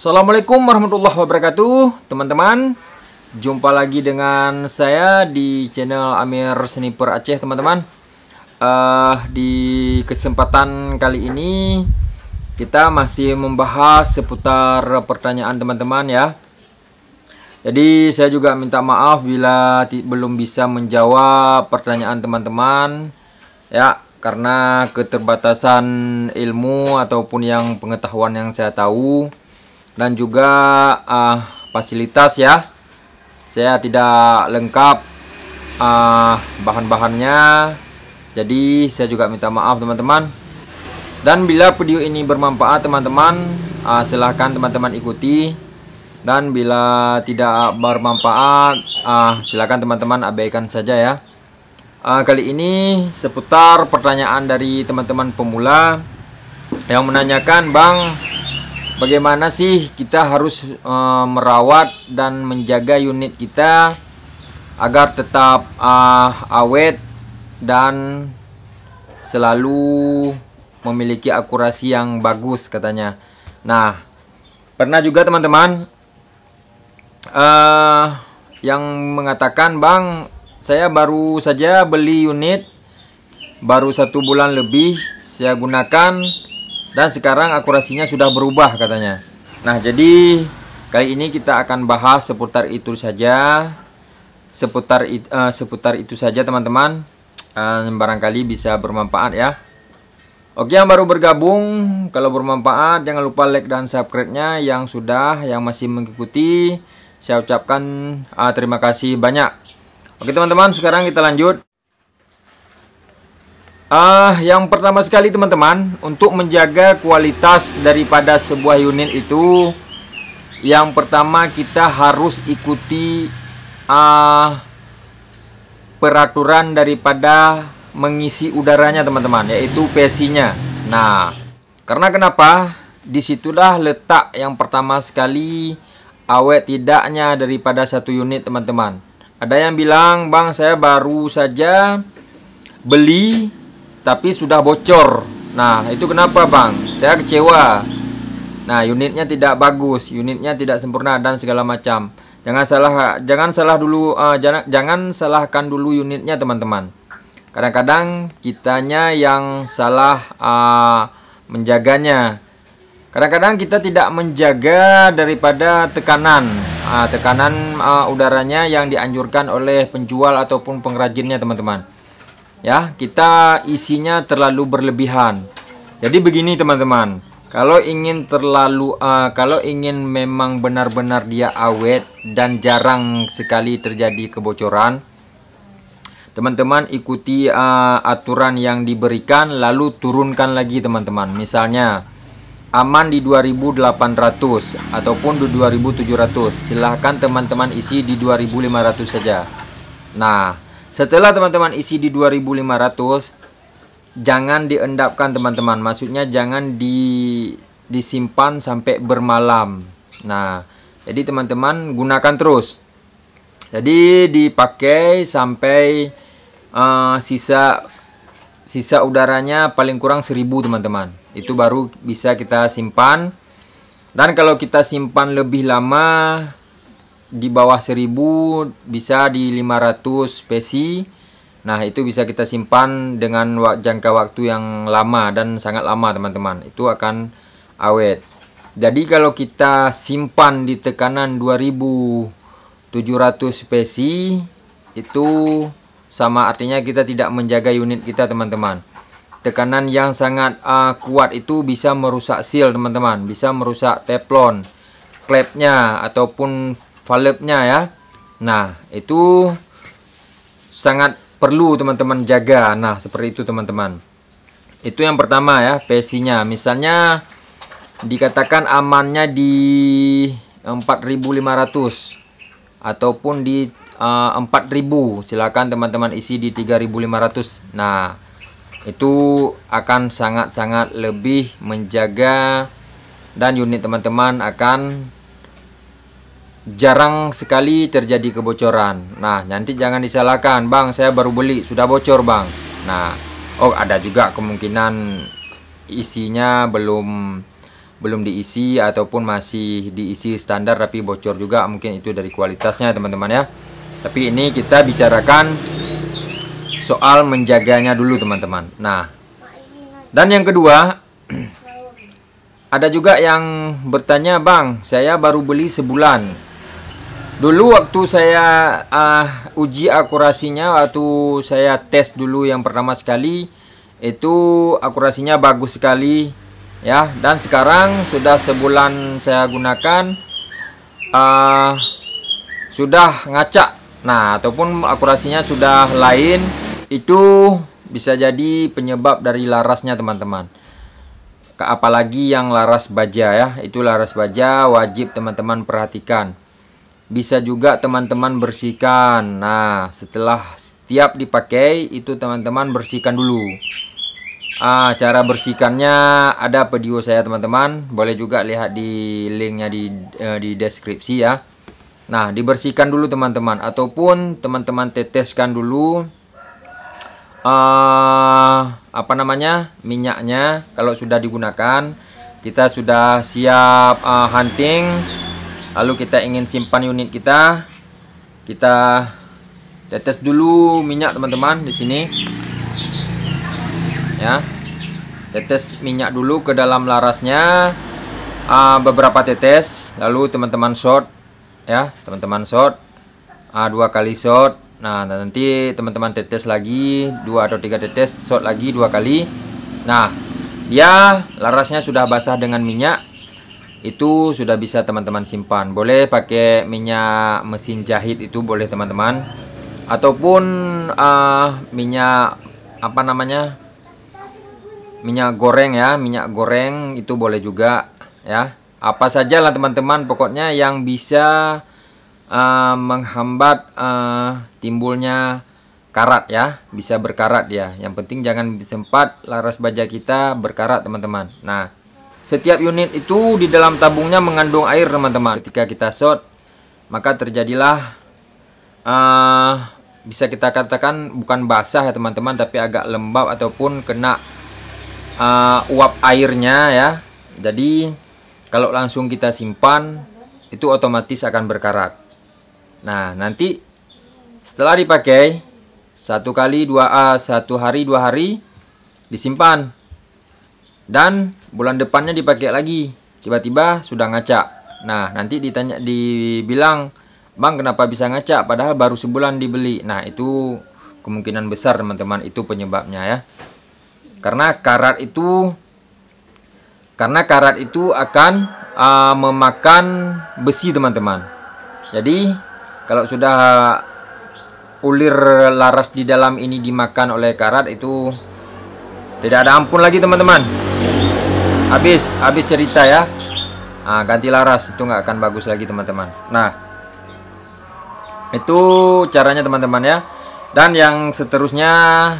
Assalamualaikum warahmatullahi wabarakatuh teman-teman Jumpa lagi dengan saya di channel Amir Sniper Aceh teman-teman uh, Di kesempatan kali ini kita masih membahas seputar pertanyaan teman-teman ya Jadi saya juga minta maaf bila belum bisa menjawab pertanyaan teman-teman Ya karena keterbatasan ilmu ataupun yang pengetahuan yang saya tahu dan juga uh, fasilitas ya saya tidak lengkap uh, bahan-bahannya jadi saya juga minta maaf teman-teman dan bila video ini bermanfaat teman-teman uh, silahkan teman-teman ikuti dan bila tidak bermanfaat uh, silahkan teman-teman abaikan saja ya uh, kali ini seputar pertanyaan dari teman-teman pemula yang menanyakan Bang bagaimana sih kita harus e, merawat dan menjaga unit kita agar tetap e, awet dan selalu memiliki akurasi yang bagus katanya. Nah, pernah juga teman-teman uh, yang mengatakan bang saya baru saja beli unit baru satu bulan lebih saya gunakan dan sekarang akurasinya sudah berubah katanya nah jadi kali ini kita akan bahas seputar itu saja seputar uh, seputar itu saja teman-teman uh, barangkali bisa bermanfaat ya Oke yang baru bergabung kalau bermanfaat jangan lupa like dan subscribe-nya yang sudah yang masih mengikuti saya ucapkan uh, terima kasih banyak Oke teman-teman sekarang kita lanjut Uh, yang pertama sekali teman-teman untuk menjaga kualitas daripada sebuah unit itu yang pertama kita harus ikuti uh, peraturan daripada mengisi udaranya teman-teman yaitu nya Nah, karena kenapa? Disitulah letak yang pertama sekali awet tidaknya daripada satu unit teman-teman. Ada yang bilang, "Bang, saya baru saja beli tapi sudah bocor. Nah, itu kenapa, Bang? Saya kecewa. Nah, unitnya tidak bagus, unitnya tidak sempurna dan segala macam. Jangan salah jangan salah dulu uh, eh, jangan jangan salahkan dulu unitnya, teman-teman. Kadang-kadang kitanya yang salah uh, menjaganya. Kadang-kadang kita tidak menjaga daripada tekanan, uh, tekanan uh, udaranya yang dianjurkan oleh penjual ataupun pengrajinnya, teman-teman ya kita isinya terlalu berlebihan jadi begini teman-teman kalau ingin terlalu uh, kalau ingin memang benar-benar dia awet dan jarang sekali terjadi kebocoran teman-teman ikuti uh, aturan yang diberikan lalu turunkan lagi teman-teman misalnya aman di 2800 ataupun di 2700 silahkan teman-teman isi di 2500 saja nah setelah teman-teman isi di 2500 jangan diendapkan teman-teman. Maksudnya jangan di disimpan sampai bermalam. Nah, jadi teman-teman gunakan terus. Jadi dipakai sampai uh, sisa sisa udaranya paling kurang 1000 teman-teman. Itu baru bisa kita simpan. Dan kalau kita simpan lebih lama di bawah 1000 bisa di 500 spesi nah itu bisa kita simpan dengan jangka waktu yang lama dan sangat lama teman-teman itu akan awet jadi kalau kita simpan di tekanan 2700 spesi itu sama artinya kita tidak menjaga unit kita teman-teman tekanan yang sangat uh, kuat itu bisa merusak seal teman-teman bisa merusak teflon klepnya ataupun valve-nya ya. Nah, itu sangat perlu teman-teman jaga. Nah, seperti itu teman-teman. Itu yang pertama ya, pc nya Misalnya dikatakan amannya di 4500 eh, ataupun di uh, eh, 4000. Silakan teman-teman isi di 3500. Nah, itu akan sangat-sangat lebih menjaga dan unit teman-teman akan jarang sekali terjadi kebocoran. Nah, nanti jangan disalahkan, Bang, saya baru beli, sudah bocor, Bang. Nah, oh ada juga kemungkinan isinya belum belum diisi ataupun masih diisi standar tapi bocor juga, mungkin itu dari kualitasnya, teman-teman ya. Tapi ini kita bicarakan soal menjaganya dulu, teman-teman. Nah, dan yang kedua, ada juga yang bertanya, "Bang, saya baru beli sebulan." Dulu waktu saya uh, uji akurasinya waktu saya tes dulu yang pertama sekali itu akurasinya bagus sekali ya dan sekarang sudah sebulan saya gunakan uh, sudah ngacak. Nah, ataupun akurasinya sudah lain itu bisa jadi penyebab dari larasnya teman-teman. Apalagi yang laras baja ya, itu laras baja wajib teman-teman perhatikan bisa juga teman-teman bersihkan nah setelah setiap dipakai itu teman-teman bersihkan dulu ah cara bersihkannya ada video saya teman-teman boleh juga lihat di linknya di eh, di deskripsi ya nah dibersihkan dulu teman-teman ataupun teman-teman teteskan dulu uh, apa namanya minyaknya kalau sudah digunakan kita sudah siap uh, hunting lalu kita ingin simpan unit kita kita tetes dulu minyak teman-teman di sini ya tetes minyak dulu ke dalam larasnya uh, beberapa tetes lalu teman-teman short ya teman-teman short uh, ah, dua kali short nah nanti teman-teman tetes lagi dua atau tiga tetes short lagi dua kali nah ya larasnya sudah basah dengan minyak itu sudah bisa teman-teman simpan boleh pakai minyak mesin jahit itu boleh teman-teman ataupun uh, minyak apa namanya minyak goreng ya minyak goreng itu boleh juga ya apa saja lah teman-teman pokoknya yang bisa uh, menghambat uh, timbulnya karat ya bisa berkarat ya yang penting jangan sempat laras baja kita berkarat teman-teman nah setiap unit itu di dalam tabungnya mengandung air teman-teman. Ketika kita shot, maka terjadilah uh, bisa kita katakan bukan basah ya teman-teman, tapi agak lembab ataupun kena uh, uap airnya ya. Jadi kalau langsung kita simpan itu otomatis akan berkarat. Nah nanti setelah dipakai satu kali dua a ah, satu hari dua hari disimpan dan bulan depannya dipakai lagi tiba-tiba sudah ngaca nah nanti ditanya dibilang bang kenapa bisa ngaca padahal baru sebulan dibeli nah itu kemungkinan besar teman-teman itu penyebabnya ya karena karat itu karena karat itu akan uh, memakan besi teman-teman jadi kalau sudah ulir laras di dalam ini dimakan oleh karat itu tidak ada ampun lagi teman-teman habis habis cerita ya nah, ganti laras itu nggak akan bagus lagi teman-teman nah itu caranya teman-teman ya dan yang seterusnya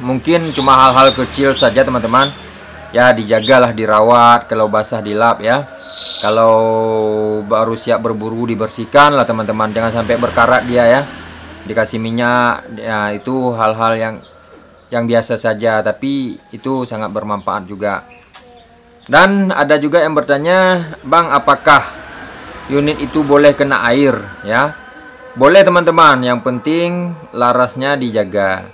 mungkin cuma hal-hal kecil saja teman-teman ya dijagalah dirawat kalau basah dilap ya kalau baru siap berburu dibersihkan lah teman-teman jangan sampai berkarat dia ya dikasih minyak ya itu hal-hal yang yang biasa saja tapi itu sangat bermanfaat juga dan ada juga yang bertanya, "Bang, apakah unit itu boleh kena air?" ya. Boleh teman-teman, yang penting larasnya dijaga.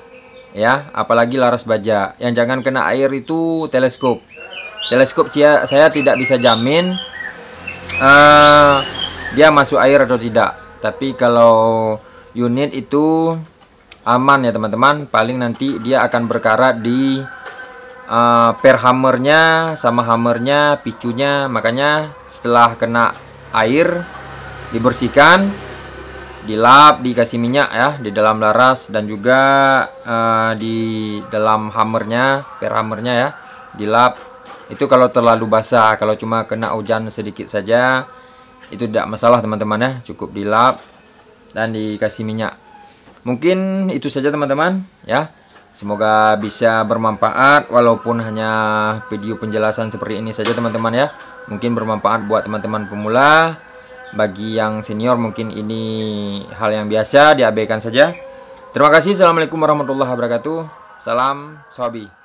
Ya, apalagi laras baja. Yang jangan kena air itu teleskop. Teleskop saya tidak bisa jamin uh, dia masuk air atau tidak. Tapi kalau unit itu aman ya teman-teman, paling nanti dia akan berkarat di Eh, per hammernya sama hammernya picunya makanya setelah kena air dibersihkan dilap dikasih minyak ya di dalam laras dan juga uh, di dalam hammernya per hammernya ya dilap itu kalau terlalu basah kalau cuma kena hujan sedikit saja itu tidak masalah teman-teman ya cukup dilap dan dikasih minyak mungkin itu saja teman-teman ya Semoga bisa bermanfaat walaupun hanya video penjelasan seperti ini saja teman-teman ya. Mungkin bermanfaat buat teman-teman pemula. Bagi yang senior mungkin ini hal yang biasa diabaikan saja. Terima kasih. Assalamualaikum warahmatullahi wabarakatuh. Salam Sobi.